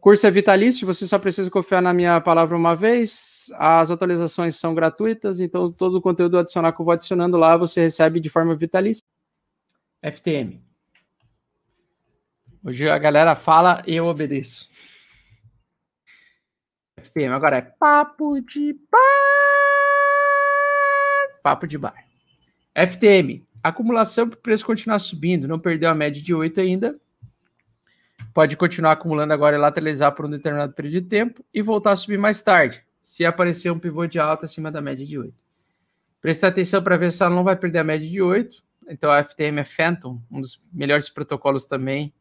Curso é vitalício, você só precisa confiar na minha palavra uma vez. As atualizações são gratuitas, então todo o conteúdo adicional que eu vou adicionando lá você recebe de forma vitalícia. FTM. Hoje a galera fala e eu obedeço. FTM agora é papo de bar. Papo de bar. FTM. Acumulação para o preço continuar subindo, não perdeu a média de 8 ainda Pode continuar acumulando agora e lateralizar por um determinado período de tempo e voltar a subir mais tarde, se aparecer um pivô de alta acima da média de 8. Prestar atenção para ver se ela não vai perder a média de 8. Então a FTM é Phantom, um dos melhores protocolos também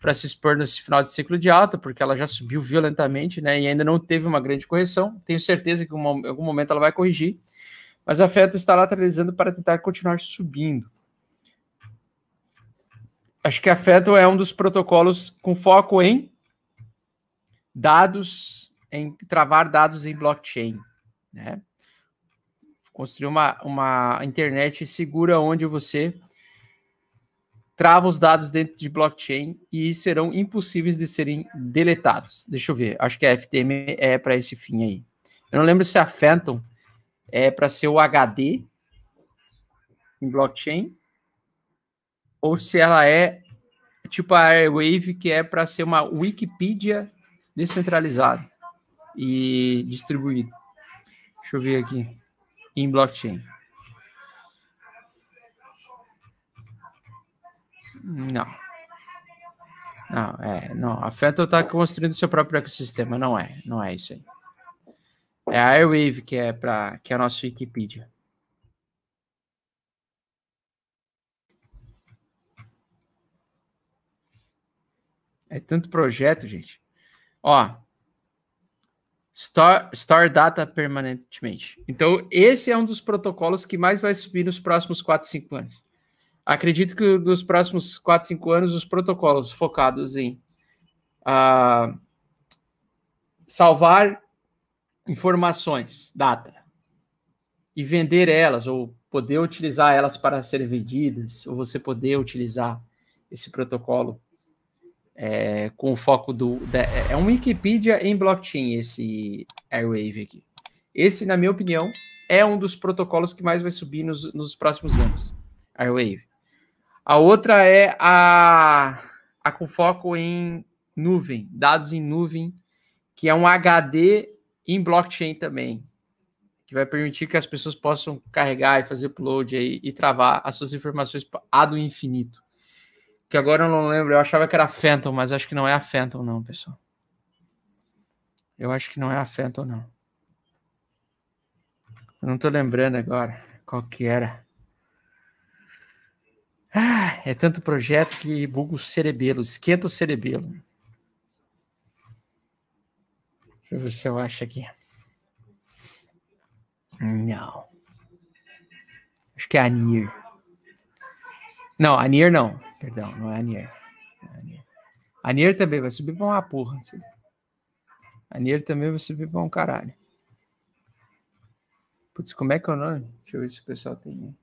para se expor nesse final de ciclo de alta, porque ela já subiu violentamente, né? E ainda não teve uma grande correção. Tenho certeza que em algum momento ela vai corrigir. Mas a Phantom está lateralizando para tentar continuar subindo acho que a FETO é um dos protocolos com foco em dados, em travar dados em blockchain, né? Construir uma, uma internet segura onde você trava os dados dentro de blockchain e serão impossíveis de serem deletados. Deixa eu ver, acho que a FTM é para esse fim aí. Eu não lembro se a Phantom é para ser o HD em blockchain ou se ela é tipo a Airwave, que é para ser uma Wikipedia descentralizada e distribuída. Deixa eu ver aqui. Em blockchain. Não. Não, é, não. A Fetal está construindo seu próprio ecossistema. Não é, não é isso aí. É a Airwave que é para que é a nossa Wikipedia. É tanto projeto, gente. Ó. Store, store data permanentemente. Então, esse é um dos protocolos que mais vai subir nos próximos 4, 5 anos. Acredito que nos próximos 4, 5 anos, os protocolos focados em uh, salvar informações, data, e vender elas, ou poder utilizar elas para serem vendidas, ou você poder utilizar esse protocolo é, com o foco do. Da, é, é um Wikipedia em blockchain esse Airwave aqui. Esse, na minha opinião, é um dos protocolos que mais vai subir nos, nos próximos anos. Airwave. A outra é a, a com foco em nuvem, dados em nuvem, que é um HD em blockchain também, que vai permitir que as pessoas possam carregar e fazer upload e, e travar as suas informações a do infinito que agora eu não lembro, eu achava que era a Phantom, mas acho que não é a Phantom não, pessoal. Eu acho que não é a Phantom não. Eu não tô lembrando agora qual que era. Ah, é tanto projeto que buga o cerebelo, esquenta o cerebelo. Deixa eu ver se eu acho aqui. Não. Acho que é a Nier. Não, a Nier não. Perdão, não é Anier. É Anier. Anier também vai subir pra uma porra. Anier também vai subir pra um caralho. Putz, como é que é o nome? Deixa eu ver se o pessoal tem.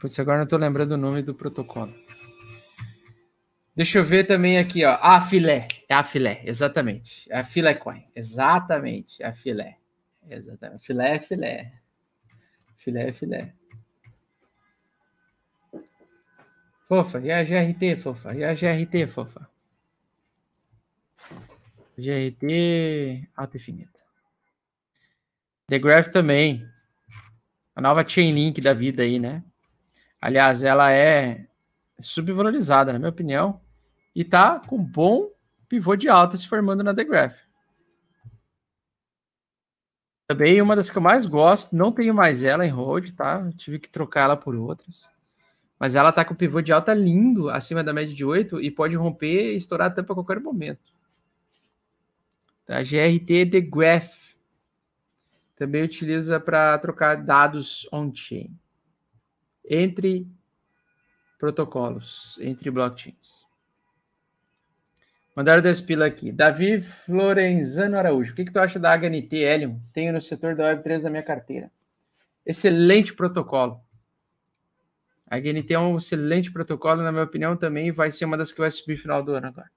Putz, agora não tô lembrando o nome do protocolo. Deixa eu ver também aqui, ó. A filé. É a filé, exatamente. É a filé coin. Exatamente. A filé. Exatamente. Filé é filé. Filé é filé. Fofa, e a GRT, fofa, e a GRT, fofa. GRT alta infinita. The Graph também. A nova Chainlink da vida aí, né? Aliás, ela é subvalorizada, na minha opinião, e tá com bom pivô de alta se formando na The Graph. Também uma das que eu mais gosto, não tenho mais ela em hold, tá? tive que trocar ela por outras. Mas ela tá com o pivô de alta lindo, acima da média de 8, e pode romper e estourar a tampa a qualquer momento. A tá, GRT The Graph. Também utiliza para trocar dados on-chain. Entre protocolos, entre blockchains. Mandaram da Spila aqui. Davi Florenzano Araújo. O que, que tu acha da HNT Helium? Tenho no setor da Web3 da minha carteira. Excelente protocolo. A GNT é um excelente protocolo, na minha opinião, também vai ser uma das que vai subir final do ano agora.